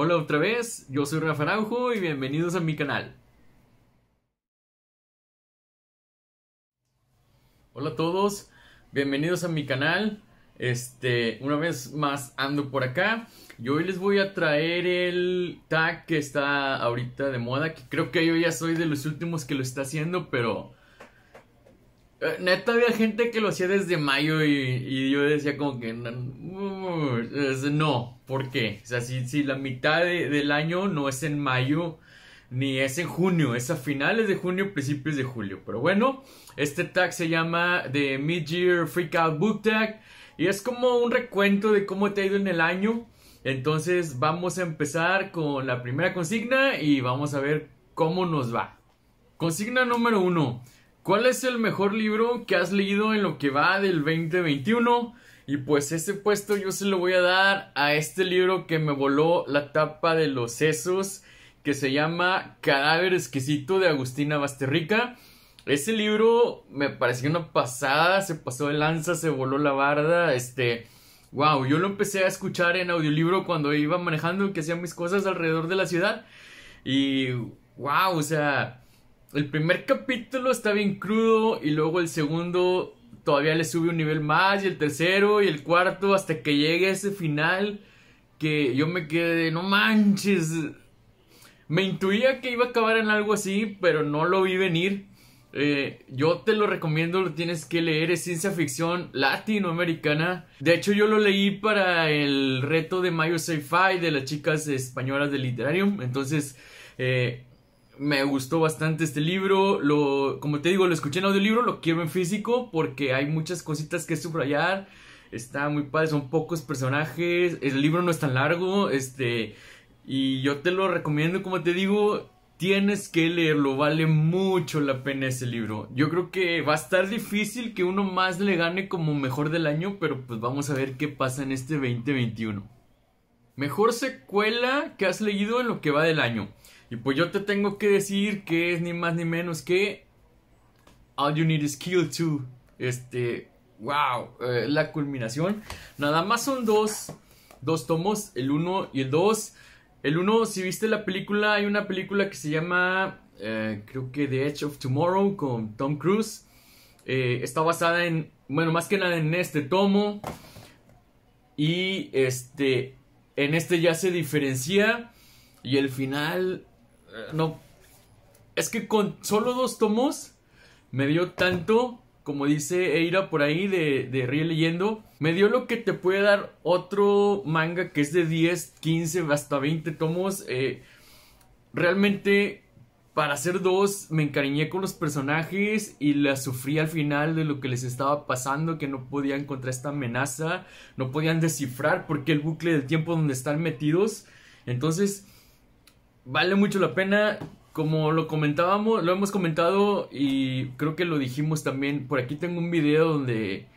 Hola otra vez, yo soy Rafa Araujo y bienvenidos a mi canal. Hola a todos, bienvenidos a mi canal. Este, una vez más ando por acá. Y hoy les voy a traer el tag que está ahorita de moda, que creo que yo ya soy de los últimos que lo está haciendo, pero eh, neta había gente que lo hacía desde mayo y, yo decía como que uh, no, ¿por qué? O sea, si, la mitad del año no es en mayo ni es en junio, es a finales de junio, principios de julio. Pero bueno, este tag se llama The Mid-Year Freakout Book Tag y es como un recuento de cómo te ha ido en el año. Entonces vamos a empezar con la primera consigna y vamos a ver cómo nos va. Consigna número uno. ¿Cuál es el mejor libro que has leído en lo que va del 2021? Y pues ese puesto yo se lo voy a dar a este libro que me voló la tapa de los sesos, que se llama Cadáver exquisito de Agustina Basterrica. Ese libro me pareció una pasada, se pasó de lanza, se voló la barda, este... Wow, yo lo empecé a escuchar en audiolibro cuando iba manejando, que hacía mis cosas alrededor de la ciudad. Y wow, o sea, el primer capítulo está bien crudo y luego el segundo todavía le sube un nivel más y el tercero y el cuarto hasta que llegue ese final que yo me quedé, no manches. Me intuía que iba a acabar en algo así, pero no lo vi venir. Eh, yo te lo recomiendo, lo tienes que leer, es ciencia ficción latinoamericana. De hecho, yo lo leí para el reto de Mayo Sci-Fi de las chicas españolas de Literarium. Entonces, eh, me gustó bastante este libro. Lo, como te digo, lo escuché en audiolibro, lo quiero en físico porque hay muchas cositas que subrayar. Está muy padre, son pocos personajes. El libro no es tan largo. Este. Y yo te lo recomiendo, como te digo. Tienes que leerlo, vale mucho la pena ese libro. Yo creo que va a estar difícil que uno más le gane como mejor del año, pero pues vamos a ver qué pasa en este 2021. Mejor secuela que has leído en lo que va del año. Y pues yo te tengo que decir que es ni más ni menos que All You Need Is Kill 2. Este, wow, eh, la culminación. Nada más son dos, dos tomos, el 1 y el 2. El 1, si viste la película, hay una película que se llama, eh, creo que The Edge of Tomorrow con Tom Cruise. Eh, está basada en, bueno, más que nada en este tomo. Y este, en este ya se diferencia. Y el final no. Es que con solo dos tomos me dio tanto, como dice Eira por ahí de, de Leyendo, me dio lo que te puede dar otro manga que es de 10, 15, hasta 20 tomos. Eh, realmente, para hacer dos, me encariñé con los personajes y la sufrí al final de lo que les estaba pasando, que no podían contra esta amenaza, no podían descifrar porque el bucle del tiempo donde están metidos. Entonces, vale mucho la pena. Como lo comentábamos, lo hemos comentado y creo que lo dijimos también. Por aquí tengo un video donde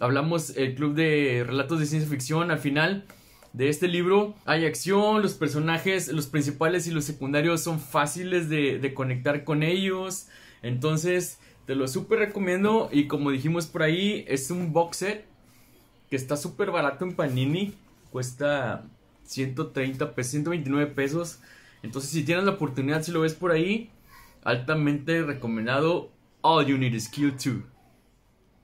hablamos el club de relatos de ciencia ficción. Al final de este libro hay acción, los personajes, los principales y los secundarios son fáciles de, conectar con ellos. Entonces, te lo súper recomiendo. Y como dijimos por ahí, es un box set que está súper barato en Panini. Cuesta 130 pesos, 129 pesos. Entonces, si tienes la oportunidad, si lo ves por ahí, altamente recomendado All You Need Is q 2.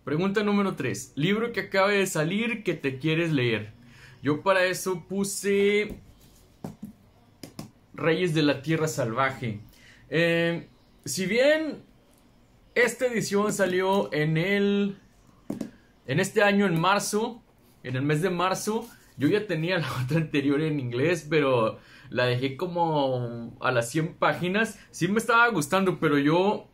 Pregunta número 3. Libro que acabe de salir que te quieres leer. Yo para eso puse Reyes de la Tierra Salvaje. Eh, si bien esta edición salió en el... En este año, en marzo, en el mes de marzo, yo ya tenía la otra anterior en inglés, pero la dejé como a las 100 páginas. Sí me estaba gustando, pero yo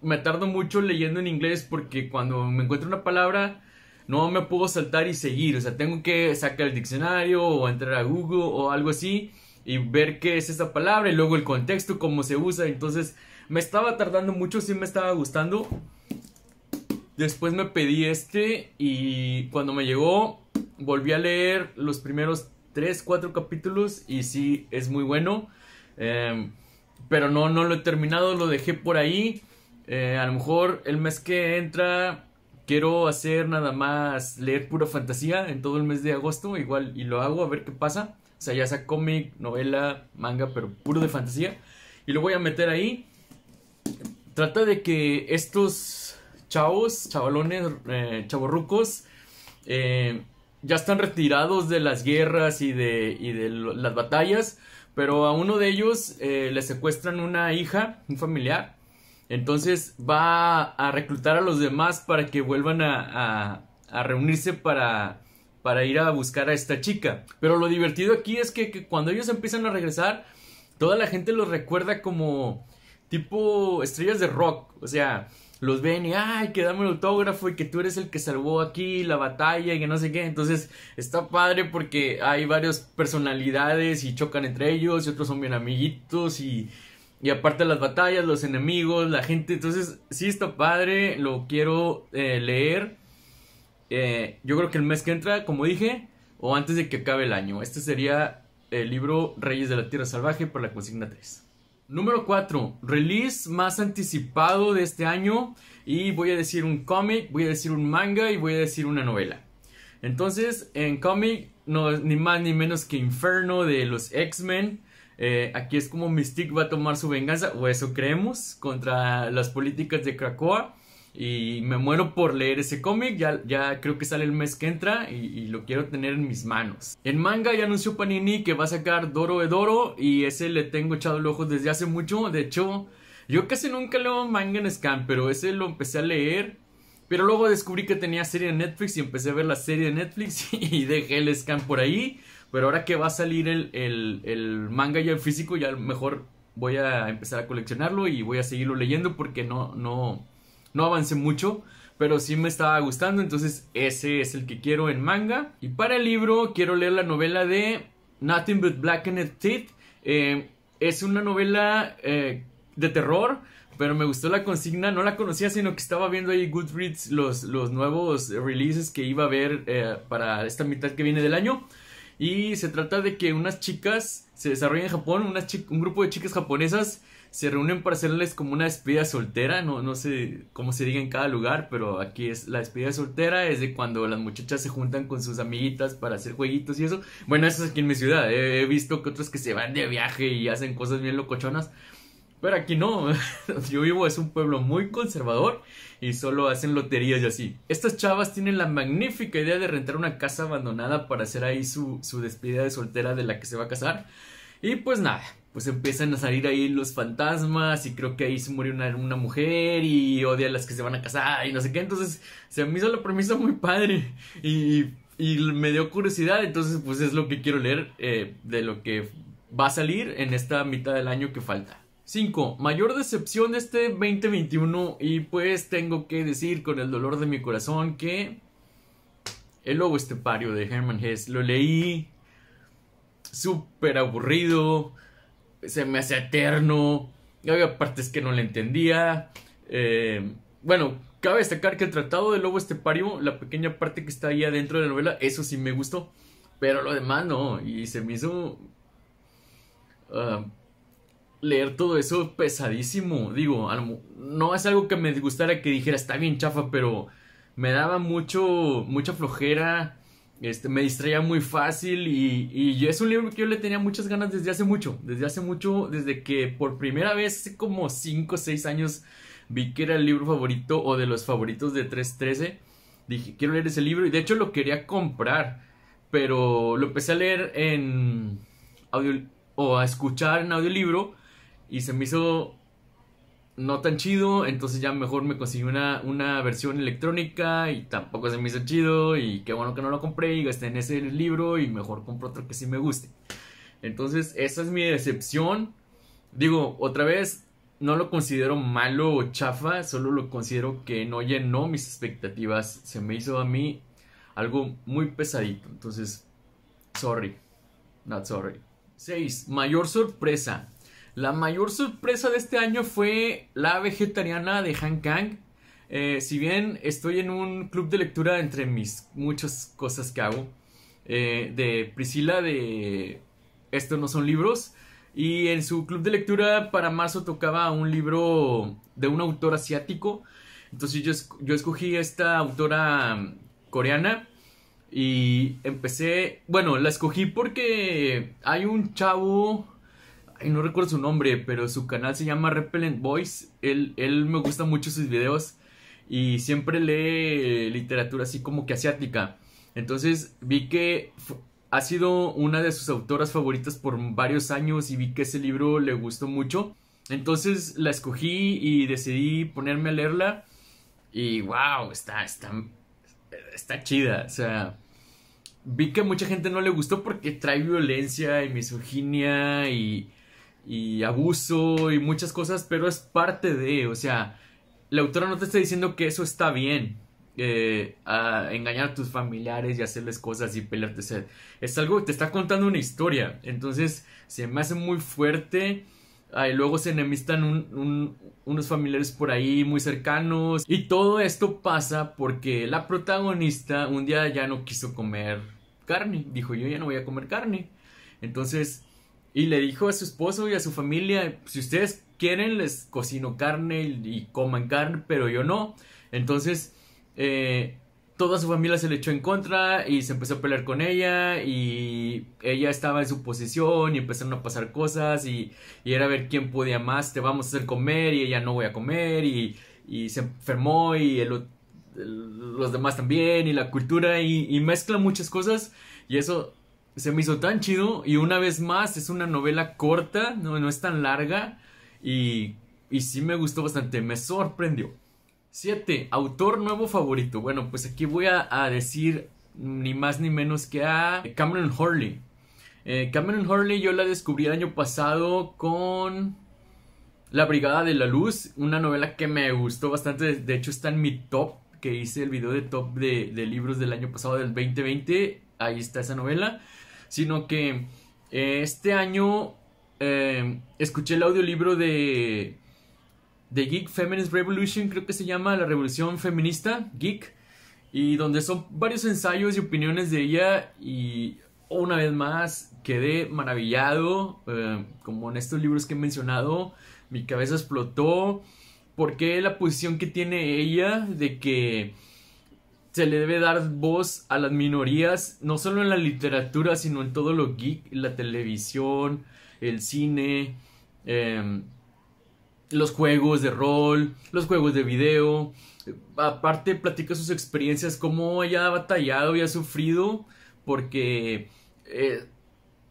me tardo mucho leyendo en inglés porque cuando me encuentro una palabra no me puedo saltar y seguir. O sea, tengo que sacar el diccionario o entrar a Google o algo así y ver qué es esa palabra y luego el contexto, cómo se usa. Entonces me estaba tardando mucho, sí me estaba gustando. Después me pedí este y cuando me llegó volví a leer los primeros tres, cuatro capítulos y sí, es muy bueno. Em, pero no, no lo he terminado, lo dejé por ahí. Eh, a lo mejor el mes que entra quiero hacer nada más leer pura fantasía en todo el mes de agosto, igual y lo hago a ver qué pasa. O sea, ya sea cómic, novela, manga, pero puro de fantasía. Y lo voy a meter ahí. Trata de que estos chavos, chavalones, eh, chavorrucos, eh, ya están retirados de las guerras y de, y de las batallas, pero a uno de ellos eh, le secuestran una hija, un familiar, entonces va a reclutar a los demás para que vuelvan a, reunirse para, para ir a buscar a esta chica. Pero lo divertido aquí es que, que, cuando ellos empiezan a regresar, toda la gente los recuerda como tipo estrellas de rock, o sea, los ven y, ay, que dame el autógrafo y que tú eres el que salvó aquí la batalla y que no sé qué. Entonces está padre porque hay varias personalidades y chocan entre ellos y otros son bien amiguitos y, y aparte las batallas, los enemigos, la gente. Entonces sí está padre, lo quiero eh, leer. Eh, yo creo que el mes que entra, como dije, o antes de que acabe el año. Este sería el libro Reyes de la Tierra Salvaje por la consigna 3. Número 4, release más anticipado de este año y voy a decir un cómic, voy a decir un manga y voy a decir una novela. Entonces, en cómic, no, ni más ni menos que Inferno de los X-Men. Eh, aquí es como Mystique va a tomar su venganza, o eso creemos, contra las políticas de Krakoa. Y me muero por leer ese cómic, ya, ya creo que sale el mes que entra y, lo quiero tener en mis manos. En manga ya anunció Panini que va a sacar Doro de Doro y ese le tengo echado el ojo desde hace mucho. De hecho, yo casi nunca leo manga en scan, pero ese lo empecé a leer. Pero luego descubrí que tenía serie de Netflix y empecé a ver la serie de Netflix y dejé el scan por ahí. Pero ahora que va a salir el, el, manga ya en físico, ya mejor voy a empezar a coleccionarlo y voy a seguirlo leyendo porque no, no, no avancé mucho, pero sí me estaba gustando, entonces ese es el que quiero en manga. Y para el libro quiero leer la novela de Nothing But Blackened Teeth. Eh, es una novela eh, de terror, pero me gustó la consigna, no la conocía, sino que estaba viendo ahí Goodreads los, los nuevos releases que iba a haber eh, para esta mitad que viene del año. Y se trata de que unas chicas se desarrollan en Japón, un grupo de chicas japonesas se reúnen para hacerles como una despedida soltera, no, no sé cómo se diga en cada lugar, pero aquí es la despedida soltera, es de cuando las muchachas se juntan con sus amiguitas para hacer jueguitos y eso. Bueno, eso es aquí en mi ciudad, he, visto que otros que se van de viaje y hacen cosas bien locochonas. Pero aquí no, yo vivo es un pueblo muy conservador y solo hacen loterías y así. Estas chavas tienen la magnífica idea de rentar una casa abandonada para hacer ahí su, su despedida de soltera de la que se va a casar. Y pues nada, pues empiezan a salir ahí los fantasmas y creo que ahí se murió una, una, mujer y odia a las que se van a casar y no sé qué. Entonces se me hizo la premisa muy padre y, y me dio curiosidad. Entonces pues es lo que quiero leer eh, de lo que va a salir en esta mitad del año que falta. 5. Mayor decepción de este 2021 y pues tengo que decir con el dolor de mi corazón que El Lobo Estepario de Herman Hess lo leí súper aburrido se me hace eterno. había partes que no le entendía. Eh, bueno, cabe destacar que el Tratado del Lobo Estepario, la pequeña parte que está ahí adentro de la novela, eso sí me gustó. Pero lo demás no. Y se me hizo. Ah, leer todo eso pesadísimo. Digo, no es algo que me gustara que dijera está bien chafa, pero me daba mucho. mucha flojera este, me distraía muy fácil y, es un libro que yo le tenía muchas ganas desde hace mucho, desde hace mucho, desde que por primera vez hace como 5 o 6 años vi que era el libro favorito o de los favoritos de 313. Dije, quiero leer ese libro y de hecho lo quería comprar, pero lo empecé a leer en audio o a escuchar en audiolibro y se me hizo no tan chido, entonces ya mejor me consiguió una, una versión electrónica y tampoco se me hizo chido y qué bueno que no lo compré y gasté en ese libro y mejor compro otro que sí me guste. Entonces esa es mi decepción. Digo, otra vez, no lo considero malo o chafa, solo lo considero que no llenó mis expectativas, se me hizo a mí algo muy pesadito, entonces, sorry, not sorry. Seis, Mayor sorpresa. La mayor sorpresa de este año fue La vegetariana de Han Kang. Eh, si bien estoy en un club de lectura entre mis muchas cosas que hago, eh, de Priscila de Estos no son libros, y en su club de lectura para marzo tocaba un libro de un autor asiático. Entonces yo, yo escogí esta autora mm, coreana y empecé, bueno, la escogí porque hay un chavo y no recuerdo su nombre, pero su canal se llama Repellent Boys. Él, él me gusta mucho sus videos y siempre lee literatura así como que asiática. Entonces vi que ha sido una de sus autoras favoritas por varios años y vi que ese libro le gustó mucho. Entonces la escogí y decidí ponerme a leerla y wow, está, está, está chida. O sea, vi que a mucha gente no le gustó porque trae violencia y misoginia y y abuso y muchas cosas, pero es parte de, o sea, la autora no te está diciendo que eso está bien, eh, engañar a tus familiares y hacerles cosas y pelearte. sed. es algo que te está contando una historia. Entonces se me hace muy fuerte. Ah, luego se enemistan unos familiares por ahí muy cercanos. Y todo esto pasa porque la protagonista un día ya no quiso comer carne. Dijo yo ya no voy a comer carne. Entonces y le dijo a su esposo y a su familia, si ustedes quieren, les cocino carne y coman carne, pero yo no. Entonces, eh, toda su familia se le echó en contra y se empezó a pelear con ella y ella estaba en su posición y empezaron a pasar cosas y, y era ver quién podía más, te vamos a hacer comer y ella no voy a comer y, y se enfermó y los demás también y la cultura y, y mezcla muchas cosas y eso se me hizo tan chido y una vez más es una novela corta, no, no es tan larga y, y sí me gustó bastante, me sorprendió. 7. Autor nuevo favorito. Bueno, pues aquí voy a, decir ni más ni menos que a Cameron Hurley. Eh, Cameron Hurley yo la descubrí el año pasado con La Brigada de la Luz, una novela que me gustó bastante, de hecho está en mi top, que hice el video de top de, de libros del año pasado, del 2020, ahí está esa novela sino que eh, este año eh, escuché el audiolibro de, Geek Feminist Revolution, creo que se llama La Revolución Feminista Geek, y donde son varios ensayos y opiniones de ella y una vez más quedé maravillado, eh, como en estos libros que he mencionado, mi cabeza explotó, porque la posición que tiene ella de que se le debe dar voz a las minorías, no solo en la literatura, sino en todo lo geek, la televisión, el cine, em, los juegos de rol, los juegos de video. Aparte, platica sus experiencias, cómo ella ha batallado y ha sufrido, porque eh,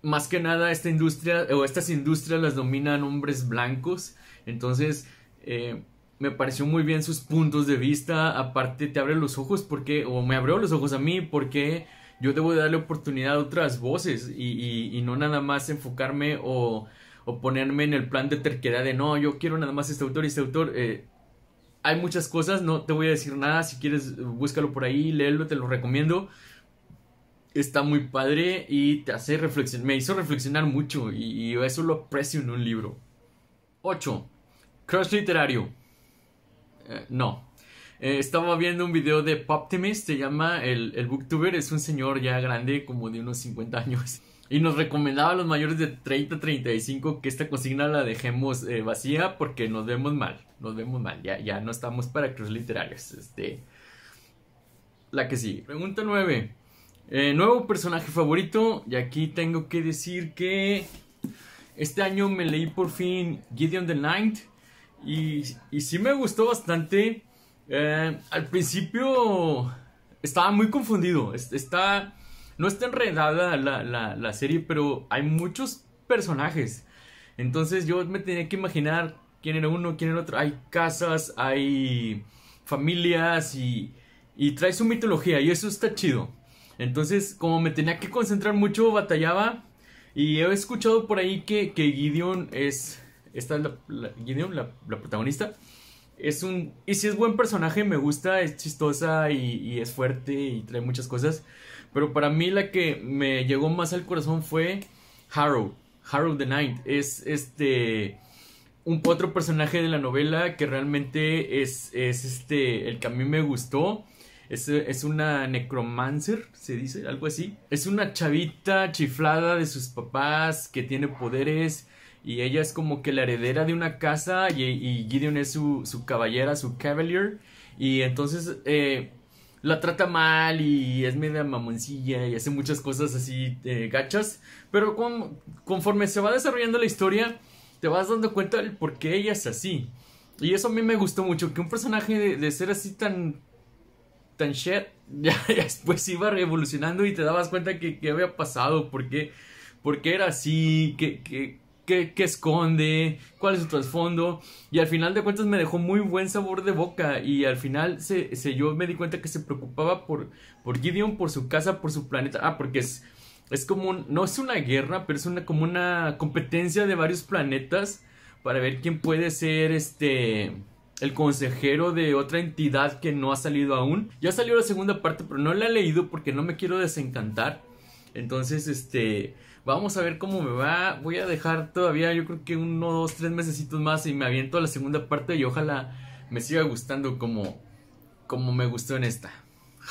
más que nada esta industria o estas industrias las dominan hombres blancos. Entonces, eh, me pareció muy bien sus puntos de vista. Aparte, te abre los ojos porque, o me abrió los ojos a mí porque yo debo darle oportunidad a otras voces y, no nada más enfocarme o, ponerme en el plan de terquedad de no, yo quiero nada más este autor y este autor. Eh, hay muchas cosas, no te voy a decir nada. Si quieres, búscalo por ahí, léelo, te lo recomiendo. Está muy padre y te hace reflexionar. Me hizo reflexionar mucho y, eso lo aprecio en un libro. 8. Crush literario. Eh, no. Eh, estaba viendo un video de Poptimist, se llama el, el Booktuber, es un señor ya grande, como de unos 50 años. Y nos recomendaba a los mayores de 30 35 que esta consigna la dejemos eh, vacía porque nos vemos mal. Nos vemos mal, ya, ya no estamos para cruz literarios. Este. La que sigue. Pregunta 9. nuevo personaje favorito. Y aquí tengo que decir que. Este año me leí por fin Gideon the Ninth. Y, y sí me gustó bastante. Eh, al principio estaba muy confundido. Está, no está enredada la, serie, pero hay muchos personajes. Entonces yo me tenía que imaginar quién era uno, quién era otro. Hay casas, hay familias y, y trae su mitología y eso está chido. Entonces como me tenía que concentrar mucho, batallaba. Y he escuchado por ahí que, que Gideon es esta es la, la, la, protagonista, es un... Y si es buen personaje, me gusta, es chistosa y, es fuerte y trae muchas cosas. Pero para mí la que me llegó más al corazón fue Harrow. harold the Night. Es este... Un otro personaje de la novela que realmente es, es este... El que a mí me gustó. Es, es, una necromancer, se dice, algo así. Es una chavita chiflada de sus papás que tiene poderes y ella es como que la heredera de una casa y, Gideon es su, caballera, su cavalier y entonces eh, la trata mal y es media mamoncilla y hace muchas cosas así eh, gachas, pero conforme se va desarrollando la historia te vas dando cuenta del por qué ella es así. Y eso a mí me gustó mucho, que un personaje de, ser así tan tan shit, ya, después iba revolucionando y te dabas cuenta que, había pasado, por qué, era así, que, que, qué, esconde, cuál es su trasfondo. Y al final de cuentas me dejó muy buen sabor de boca. Y al final yo me di cuenta que se preocupaba por, por Gideon, por su casa, por su planeta. Ah, porque es, es como, un, no es una guerra, pero es una, como una competencia de varios planetas para ver quién puede ser este el consejero de otra entidad que no ha salido aún. Ya salió la segunda parte, pero no la he leído porque no me quiero desencantar. Entonces, este, Vamos a ver cómo me va. Voy a dejar todavía, yo creo que uno, dos, tres mesecitos más y me aviento a la segunda parte y ojalá me siga gustando como, como me gustó en esta.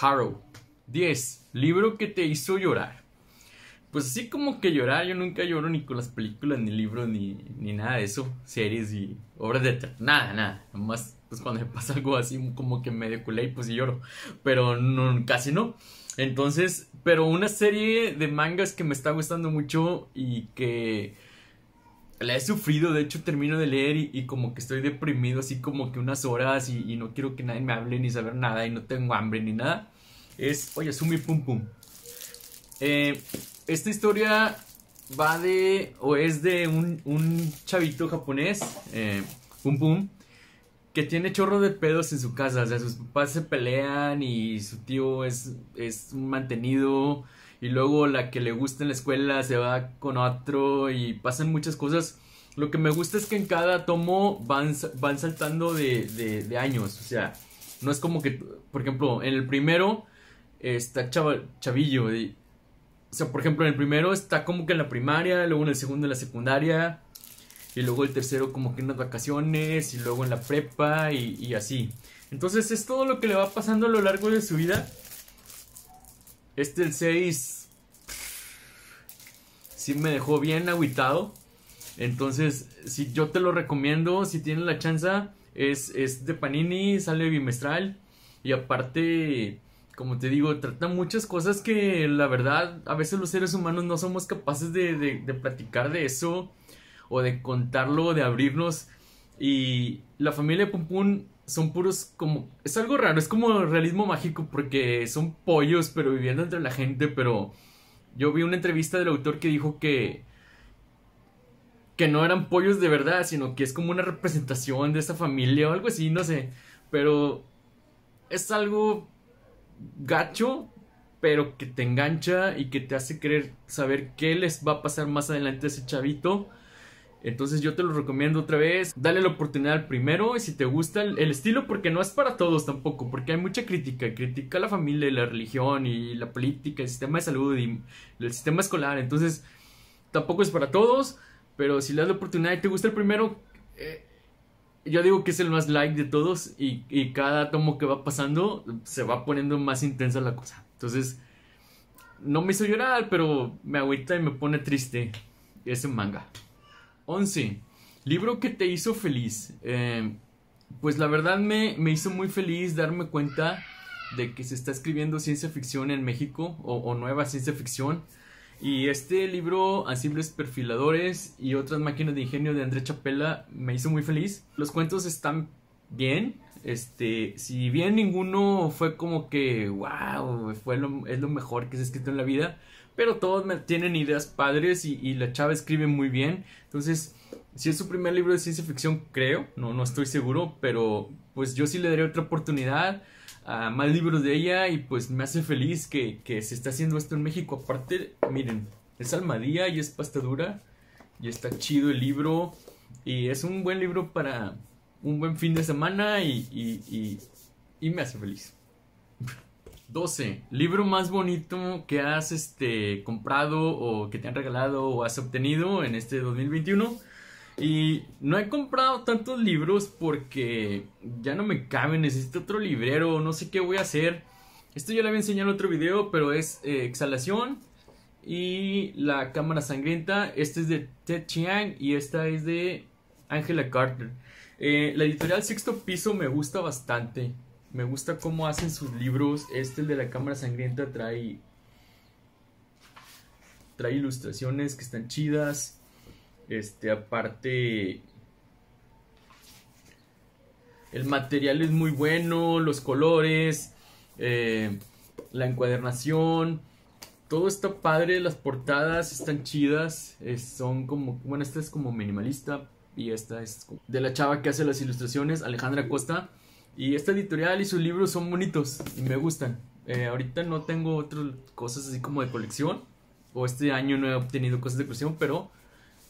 Harrow. 10. Libro que te hizo llorar. Pues sí, como que llorar, yo nunca lloro ni con las películas, ni libros, ni, ni nada de eso. Series y obras de teatro. Nada, nada. Nomás pues cuando me pasa algo así como que medio culé, pues lloro. Pero no, casi no. Entonces, pero una serie de mangas que me está gustando mucho y que la he sufrido, de hecho termino de leer y, como que estoy deprimido así como que unas horas y, no quiero que nadie me hable ni saber nada y no tengo hambre ni nada. Es oye, Sumi Pum Pum. Eh, esta historia va de o es de un, un chavito japonés, eh, Pum Pum, que tiene chorro de pedos en su casa. O sea, sus papás se pelean y su tío es, es mantenido. Y luego la que le gusta en la escuela se va con otro y pasan muchas cosas. Lo que me gusta es que en cada tomo van, saltando de, años. O sea, no es como que, por ejemplo, en el primero está chaval, chavillo. o sea, por ejemplo, en el primero está como que en la primaria, luego en el segundo en la secundaria, y luego el tercero como que en las vacaciones, y luego en la prepa, y, así. Entonces es todo lo que le va pasando a lo largo de su vida. Este el 6 sí me dejó bien aguitado. Entonces, si yo te lo recomiendo, si tienes la chance, es, de Panini, sale bimestral. Y aparte, como te digo, trata muchas cosas que la verdad a veces los seres humanos no somos capaces de, de platicar de eso o de contarlo, de abrirnos. Y la familia de Pum Pum son puros como... Es algo raro, es como realismo mágico porque son pollos, pero viviendo entre la gente, pero... Yo vi una entrevista del autor que dijo que... Que no eran pollos de verdad, sino que es como una representación de esa familia o algo así, no sé. Pero es algo gacho, pero que te engancha y que te hace querer saber qué les va a pasar más adelante a ese chavito entonces yo te lo recomiendo otra vez, dale la oportunidad al primero y si te gusta el, estilo, porque no es para todos tampoco, porque hay mucha crítica, critica a la familia la religión y la política, el sistema de salud y el sistema escolar, entonces tampoco es para todos, pero si le das la oportunidad y te gusta el primero, eh, yo digo que es el más like de todos y, cada tomo que va pasando se va poniendo más intensa la cosa, entonces no me hizo llorar, pero me agüita y me pone triste Es un manga. 11. Libro que te hizo feliz. Eh, pues la verdad me, me, hizo muy feliz darme cuenta de que se está escribiendo ciencia ficción en México o, nueva ciencia ficción. Y este libro, Asibles Perfiladores y otras máquinas de ingenio de André Chapela, me hizo muy feliz. Los cuentos están bien. Este, si bien ninguno fue como que, wow, fue es lo mejor que se ha escrito en la vida, pero todos tienen ideas padres y, y la chava escribe muy bien. Entonces, si es su primer libro de ciencia ficción, creo, no, no estoy seguro, pero pues yo sí le daré otra oportunidad a más libros de ella y pues me hace feliz que, se está haciendo esto en México. Aparte, miren, es almadía y es pasta dura y está chido el libro y es un buen libro para un buen fin de semana y, y, y me hace feliz. 12. Libro más bonito que has este, comprado o que te han regalado o has obtenido en este 2021. Y no he comprado tantos libros porque ya no me caben, necesito otro librero, no sé qué voy a hacer. Esto ya lo había enseñado en otro video, pero es eh, Exhalación y La Cámara Sangrienta. Este es de Ted Chiang y esta es de Angela Carter. Eh, la editorial Sexto Piso me gusta bastante. Me gusta cómo hacen sus libros. Este, el de la cámara sangrienta, trae. Trae ilustraciones que están chidas. Este, aparte. El material es muy bueno, los colores, eh, la encuadernación, todo está padre, las portadas están chidas, son como, bueno, esta es como minimalista y esta es de la chava que hace las ilustraciones, Alejandra Costa. Y esta editorial y sus libros son bonitos y me gustan. Eh, ahorita no tengo otras cosas así como de colección. O este año no he obtenido cosas de colección, pero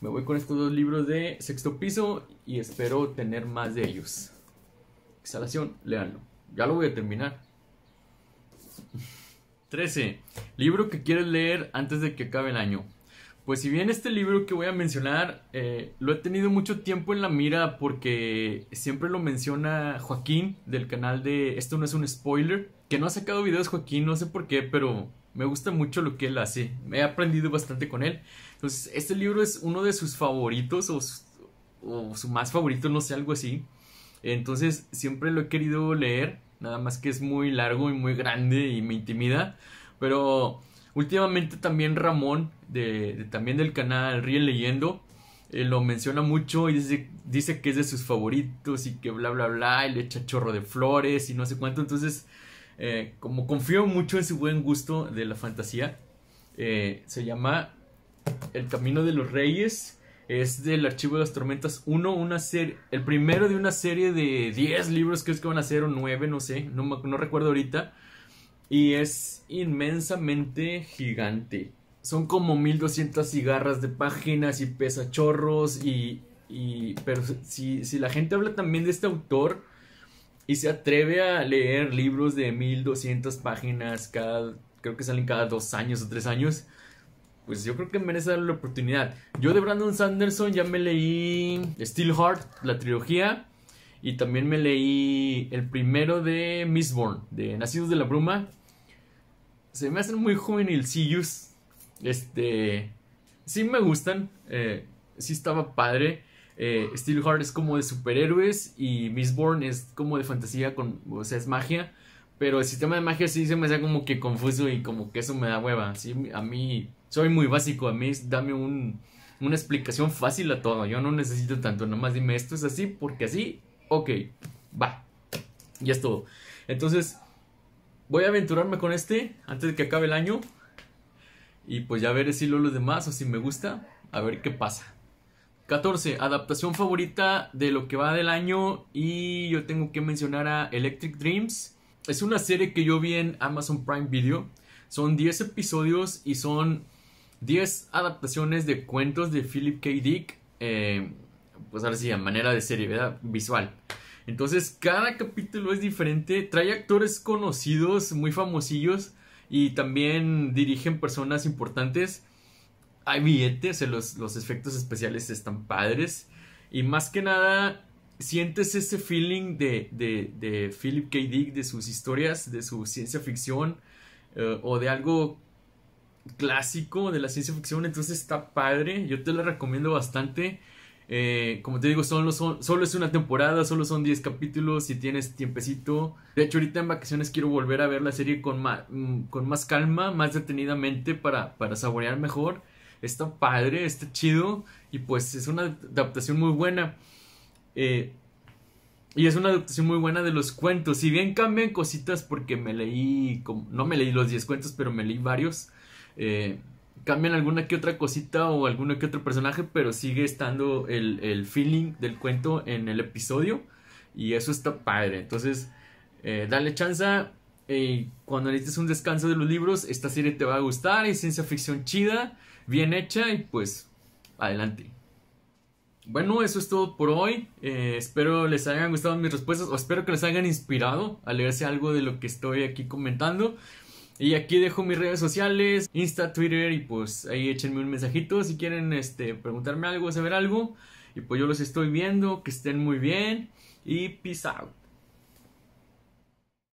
me voy con estos dos libros de sexto piso y espero tener más de ellos. Exhalación, léanlo. Ya lo voy a terminar. 13. Libro que quieres leer antes de que acabe el año. Pues si bien este libro que voy a mencionar eh, lo he tenido mucho tiempo en la mira porque siempre lo menciona Joaquín del canal de Esto no es un spoiler, que no ha sacado videos Joaquín, no sé por qué, pero me gusta mucho lo que él hace, me he aprendido bastante con él. Entonces, este libro es uno de sus favoritos o o su más favorito, no sé, algo así. Entonces, siempre lo he querido leer, nada más que es muy largo y muy grande y me intimida, pero Últimamente también Ramón, de, también del canal ríe Leyendo, eh, lo menciona mucho y dice, dice, que es de sus favoritos y que bla, bla, bla, y le echa chorro de flores y no sé cuánto. Entonces, eh, como confío mucho en su buen gusto de la fantasía, eh, se llama El Camino de los Reyes. Es del Archivo de las Tormentas 1, una serie, el primero de una serie de 10 libros, es que van a ser, o 9, no sé, no, no recuerdo ahorita y es inmensamente gigante. Son como 1200 cigarras de páginas y pesa chorros y, pero si, la gente habla también de este autor y se atreve a leer libros de 1200 páginas cada, creo que salen cada dos años o tres años, pues yo creo que merece la oportunidad. Yo de Brandon Sanderson ya me leí Steelheart, la trilogía, y también me leí el primero de Mistborn, de Nacidos de la Bruma, se me hacen muy juvenilcillos. Este, sí me gustan, eh, sí estaba padre. Eh, Steelheart es como de superhéroes y Mistborn es como de fantasía, con, o sea, es magia. Pero el sistema de magia sí se me hace como que confuso y como que eso me da hueva. ¿sí? A mí, soy muy básico, a mí dame un, una explicación fácil a todo. Yo no necesito tanto, nomás dime esto es así porque así, ok, va. Y es todo. Entonces, voy a aventurarme con este antes de que acabe el año. Y pues ya veré si lo demás o si me gusta. A ver qué pasa. 14. Adaptación favorita de lo que va del año. Y yo tengo que mencionar a Electric Dreams. Es una serie que yo vi en Amazon Prime Video. Son 10 episodios y son 10 adaptaciones de cuentos de Philip K. Dick. Eh, pues ahora sí, a manera de serie, ¿verdad? Visual. Entonces cada capítulo es diferente, trae actores conocidos, muy famosillos y también dirigen personas importantes. Hay billetes, los, los efectos especiales están padres y más que nada sientes ese feeling de, de, de Philip K. Dick, de sus historias, de su ciencia ficción eh, o de algo clásico de la ciencia ficción, entonces está padre, yo te lo recomiendo bastante. Eh, como te digo, solo, solo es una temporada, solo son 10 capítulos, si tienes tiempecito. De hecho, ahorita en vacaciones quiero volver a ver la serie con más, mm, con más calma, más detenidamente para, saborear mejor. Está padre, está chido y pues es una adaptación muy buena. Eh, y es una adaptación muy buena de los cuentos. Si bien cambian cositas porque me leí, no me leí los 10 cuentos, pero me leí varios. Eh, cambian alguna que otra cosita o alguno que otro personaje, pero sigue estando el, feeling del cuento en el episodio. Y eso está padre. Entonces, eh, dale chance. y eh, cuando necesites un descanso de los libros, esta serie te va a gustar. Es ciencia ficción chida, bien hecha y pues adelante. Bueno, eso es todo por hoy. Eh, espero les hayan gustado mis respuestas o espero que les hayan inspirado a leerse algo de lo que estoy aquí comentando. Y aquí dejo mis redes sociales, Insta, Twitter y pues ahí échenme un mensajito si quieren este, preguntarme algo, saber algo. Y pues yo los estoy viendo, que estén muy bien y peace out.